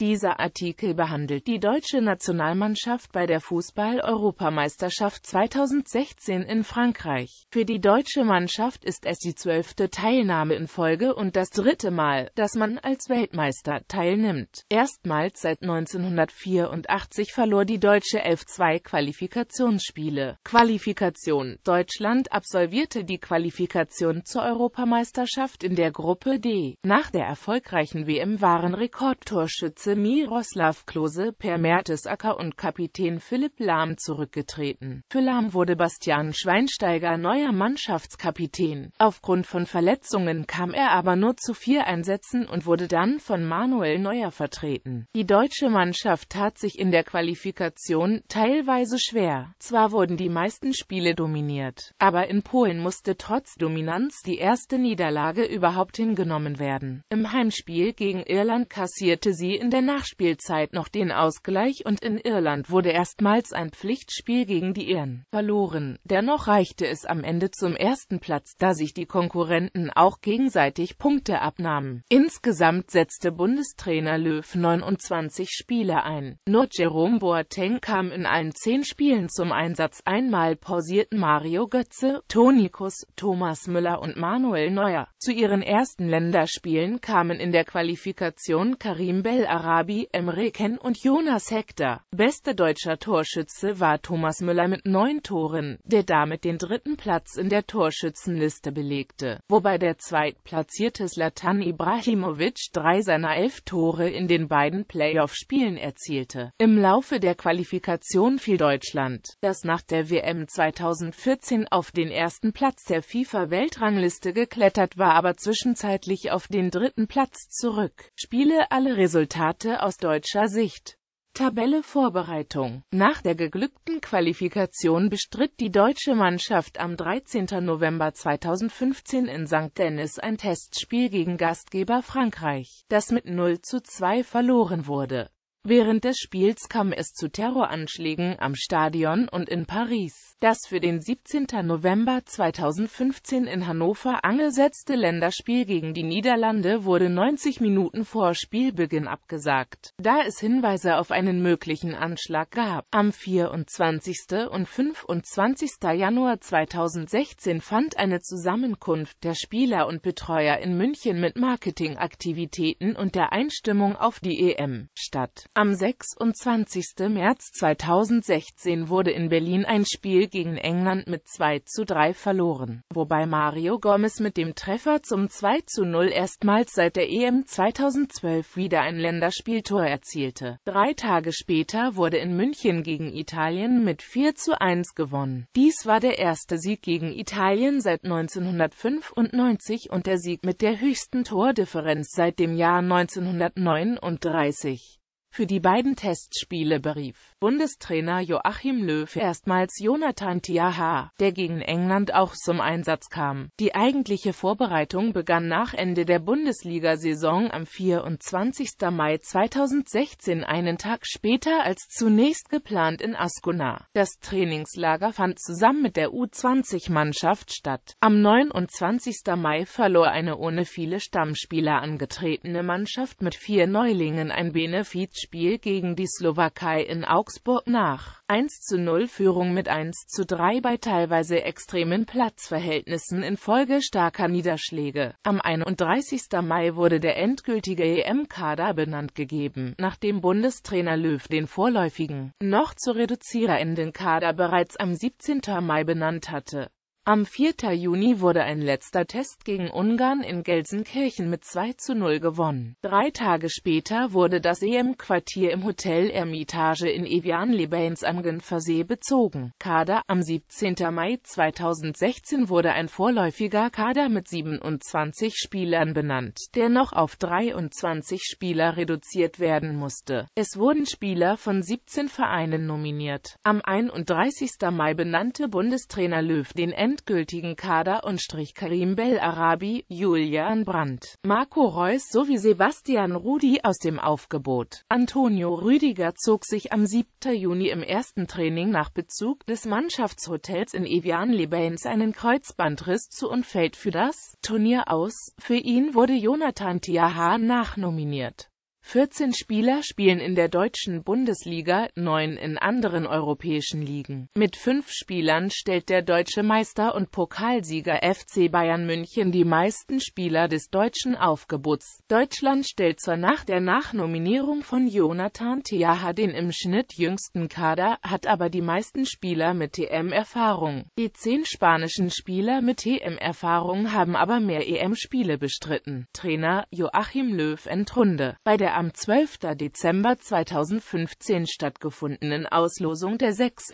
Dieser Artikel behandelt die deutsche Nationalmannschaft bei der Fußball-Europameisterschaft 2016 in Frankreich. Für die deutsche Mannschaft ist es die zwölfte Teilnahme in Folge und das dritte Mal, dass man als Weltmeister teilnimmt. Erstmals seit 1984 verlor die deutsche Elf zwei Qualifikationsspiele. Qualifikation Deutschland absolvierte die Qualifikation zur Europameisterschaft in der Gruppe D. Nach der erfolgreichen WM waren Rekordtorschütze Torschütze Miroslav Klose per Mertesacker und Kapitän Philipp Lahm zurückgetreten. Für Lahm wurde Bastian Schweinsteiger neuer Mannschaftskapitän. Aufgrund von Verletzungen kam er aber nur zu vier Einsätzen und wurde dann von Manuel Neuer vertreten. Die deutsche Mannschaft tat sich in der Qualifikation teilweise schwer. Zwar wurden die meisten Spiele dominiert, aber in Polen musste trotz Dominanz die erste Niederlage überhaupt hingenommen werden. Im Heimspiel gegen Irland kassierte sie in der der Nachspielzeit noch den Ausgleich und in Irland wurde erstmals ein Pflichtspiel gegen die Iren verloren. Dennoch reichte es am Ende zum ersten Platz, da sich die Konkurrenten auch gegenseitig Punkte abnahmen. Insgesamt setzte Bundestrainer Löw 29 Spiele ein. Nur Jerome Boateng kam in allen zehn Spielen zum Einsatz. Einmal pausierten Mario Götze, Tonikus, Thomas Müller und Manuel Neuer. Zu ihren ersten Länderspielen kamen in der Qualifikation Karim Bell Arabi, Emreken und Jonas Hector. Bester deutscher Torschütze war Thomas Müller mit neun Toren, der damit den dritten Platz in der Torschützenliste belegte, wobei der zweitplatzierte Slatan Ibrahimovic drei seiner elf Tore in den beiden Playoff-Spielen erzielte. Im Laufe der Qualifikation fiel Deutschland, das nach der WM 2014 auf den ersten Platz der FIFA-Weltrangliste geklettert war, aber zwischenzeitlich auf den dritten Platz zurück. Spiele alle Resultate Werte aus deutscher Sicht. Tabelle Vorbereitung Nach der geglückten Qualifikation bestritt die deutsche Mannschaft am 13. November 2015 in St. Denis ein Testspiel gegen Gastgeber Frankreich, das mit 0 zu 2 verloren wurde Während des Spiels kam es zu Terroranschlägen am Stadion und in Paris. Das für den 17. November 2015 in Hannover angesetzte Länderspiel gegen die Niederlande wurde 90 Minuten vor Spielbeginn abgesagt, da es Hinweise auf einen möglichen Anschlag gab. Am 24. und 25. Januar 2016 fand eine Zusammenkunft der Spieler und Betreuer in München mit Marketingaktivitäten und der Einstimmung auf die EM statt. Am 26. März 2016 wurde in Berlin ein Spiel gegen England mit 2 zu 3 verloren, wobei Mario Gomez mit dem Treffer zum 2 zu 0 erstmals seit der EM 2012 wieder ein Länderspieltor erzielte. Drei Tage später wurde in München gegen Italien mit 4 zu 1 gewonnen. Dies war der erste Sieg gegen Italien seit 1995 und der Sieg mit der höchsten Tordifferenz seit dem Jahr 1939 für die beiden Testspiele berief Bundestrainer Joachim Löw erstmals Jonathan Tiaha, der gegen England auch zum Einsatz kam. Die eigentliche Vorbereitung begann nach Ende der Bundesliga-Saison am 24. Mai 2016 einen Tag später als zunächst geplant in Ascona. Das Trainingslager fand zusammen mit der U20-Mannschaft statt. Am 29. Mai verlor eine ohne viele Stammspieler angetretene Mannschaft mit vier Neulingen ein Benefizspiel gegen die Slowakei in Augsburg Augsburg nach. 1 zu 0 Führung mit 1 zu 3 bei teilweise extremen Platzverhältnissen infolge starker Niederschläge. Am 31. Mai wurde der endgültige EM-Kader benannt gegeben, nachdem Bundestrainer Löw den vorläufigen, noch zu reduzierenden Kader bereits am 17. Mai benannt hatte. Am 4. Juni wurde ein letzter Test gegen Ungarn in Gelsenkirchen mit 2 zu 0 gewonnen. Drei Tage später wurde das EM-Quartier im Hotel Ermitage in evian les am Genfersee bezogen. Kader Am 17. Mai 2016 wurde ein vorläufiger Kader mit 27 Spielern benannt, der noch auf 23 Spieler reduziert werden musste. Es wurden Spieler von 17 Vereinen nominiert. Am 31. Mai benannte Bundestrainer Löw den endgültigen Kader und strich Karim Bel-Arabi, Julian Brandt, Marco Reus sowie Sebastian Rudi aus dem Aufgebot. Antonio Rüdiger zog sich am 7. Juni im ersten Training nach Bezug des Mannschaftshotels in Evian-les-Bains einen Kreuzbandriss zu und fällt für das Turnier aus. Für ihn wurde Jonathan Tiaha nachnominiert. 14 Spieler spielen in der deutschen Bundesliga, 9 in anderen europäischen Ligen. Mit 5 Spielern stellt der deutsche Meister und Pokalsieger FC Bayern München die meisten Spieler des deutschen Aufgebots. Deutschland stellt zur Nacht der Nachnominierung von Jonathan Tah den im Schnitt jüngsten Kader, hat aber die meisten Spieler mit TM-Erfahrung. E die 10 spanischen Spieler mit TM-Erfahrung e haben aber mehr EM-Spiele bestritten. Trainer Joachim Löw entrunde. Bei der der am 12. Dezember 2015 stattgefundenen Auslosung der sechs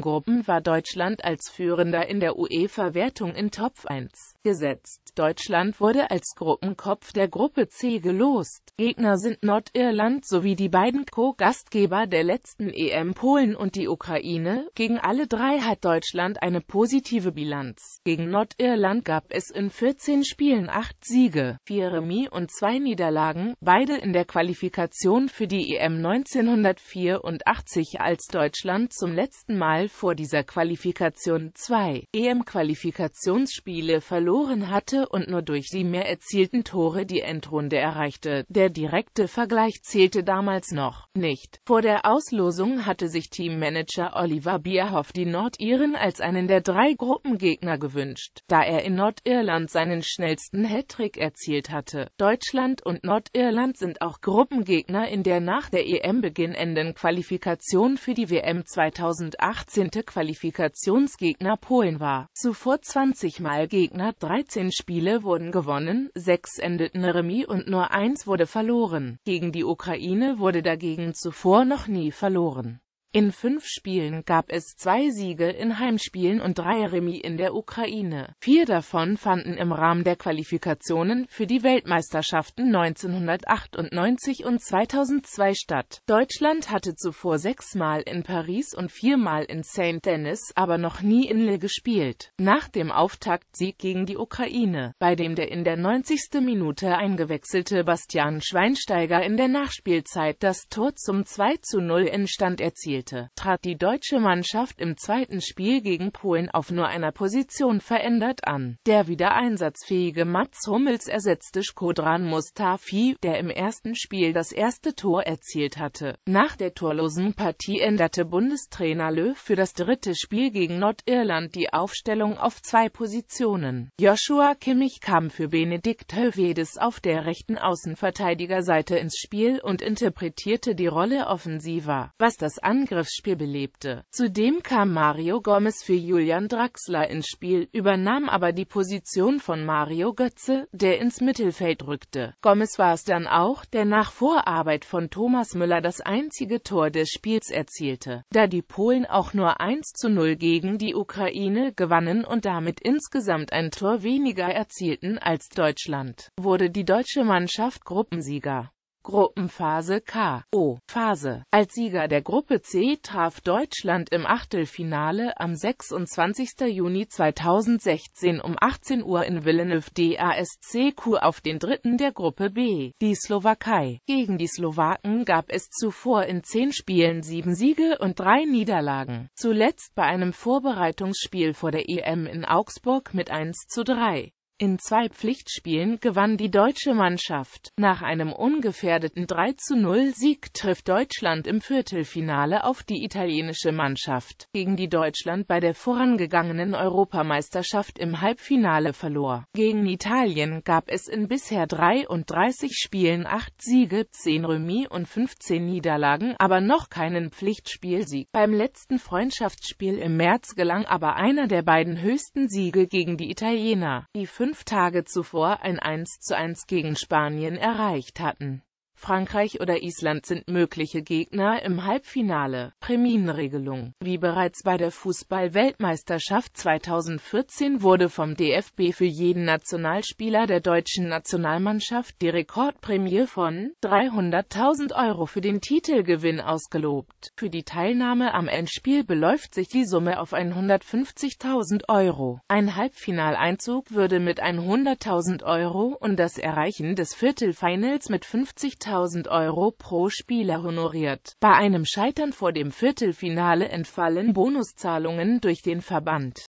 Gruppen war Deutschland als Führender in der UEFA-Wertung in Topf 1 gesetzt. Deutschland wurde als Gruppenkopf der Gruppe C gelost. Gegner sind Nordirland sowie die beiden Co-Gastgeber der letzten EM Polen und die Ukraine. Gegen alle drei hat Deutschland eine positive Bilanz. Gegen Nordirland gab es in 14 Spielen 8 Siege, 4 Remis und 2 Niederlagen, beide in der Qualifikation für die EM 1984, als Deutschland zum letzten Mal vor dieser Qualifikation zwei EM-Qualifikationsspiele verloren hatte und nur durch die mehr erzielten Tore die Endrunde erreichte. Der direkte Vergleich zählte damals noch nicht. Vor der Auslosung hatte sich Teammanager Oliver Bierhoff die Nordiren als einen der drei Gruppengegner gewünscht, da er in Nordirland seinen schnellsten Hattrick erzielt hatte. Deutschland und Nordirland sind auch Gruppengegner in der nach der EM-Beginn endenden Qualifikation für die WM 2018. Qualifikationsgegner Polen war. Zuvor 20 Mal Gegner, 13 Spiele wurden gewonnen, 6 endeten Remis und nur 1 wurde verloren. Gegen die Ukraine wurde dagegen zuvor noch nie verloren. In fünf Spielen gab es zwei Siege in Heimspielen und drei Remis in der Ukraine. Vier davon fanden im Rahmen der Qualifikationen für die Weltmeisterschaften 1998 und 2002 statt. Deutschland hatte zuvor sechsmal in Paris und viermal in St. Denis, aber noch nie in Lille gespielt. Nach dem Auftaktsieg gegen die Ukraine, bei dem der in der 90. Minute eingewechselte Bastian Schweinsteiger in der Nachspielzeit das Tor zum 2 zu 0 in Stand erzielte, spielte, trat die deutsche Mannschaft im zweiten Spiel gegen Polen auf nur einer Position verändert an. Der wieder einsatzfähige Mats Hummels ersetzte Skodran Mustafi, der im ersten Spiel das erste Tor erzielt hatte. Nach der torlosen Partie änderte Bundestrainer Löw für das dritte Spiel gegen Nordirland die Aufstellung auf zwei Positionen. Joshua Kimmich kam für Benedikt Hövedes auf der rechten Außenverteidigerseite ins Spiel und interpretierte die Rolle offensiver, was das angeht, Angriffsspiel belebte. Zudem kam Mario Gomez für Julian Draxler ins Spiel, übernahm aber die Position von Mario Götze, der ins Mittelfeld rückte. Gomez war es dann auch, der nach Vorarbeit von Thomas Müller das einzige Tor des Spiels erzielte, da die Polen auch nur 1 zu 0 gegen die Ukraine gewannen und damit insgesamt ein Tor weniger erzielten als Deutschland, wurde die deutsche Mannschaft Gruppensieger. Gruppenphase K.O. Phase. Als Sieger der Gruppe C traf Deutschland im Achtelfinale am 26. Juni 2016 um 18 Uhr in Villeneuve DASCQ auf den Dritten der Gruppe B, die Slowakei. Gegen die Slowaken gab es zuvor in zehn Spielen sieben Siege und drei Niederlagen, zuletzt bei einem Vorbereitungsspiel vor der EM in Augsburg mit 1 zu 3. In zwei Pflichtspielen gewann die deutsche Mannschaft. Nach einem ungefährdeten 3-0-Sieg trifft Deutschland im Viertelfinale auf die italienische Mannschaft, gegen die Deutschland bei der vorangegangenen Europameisterschaft im Halbfinale verlor. Gegen Italien gab es in bisher 33 Spielen 8 Siege, 10 Remis und 15 Niederlagen, aber noch keinen Pflichtspielsieg. Beim letzten Freundschaftsspiel im März gelang aber einer der beiden höchsten Siege gegen die Italiener. Die fünf Tage zuvor ein 1 zu 1 gegen Spanien erreicht hatten Frankreich oder Island sind mögliche Gegner im Halbfinale. Prämienregelung Wie bereits bei der Fußball-Weltmeisterschaft 2014 wurde vom DFB für jeden Nationalspieler der deutschen Nationalmannschaft die Rekordprämie von 300.000 Euro für den Titelgewinn ausgelobt. Für die Teilnahme am Endspiel beläuft sich die Summe auf 150.000 Euro. Ein Halbfinaleinzug würde mit 100.000 Euro und das Erreichen des Viertelfinals mit 50.000 1000 Euro pro Spieler honoriert. Bei einem Scheitern vor dem Viertelfinale entfallen Bonuszahlungen durch den Verband.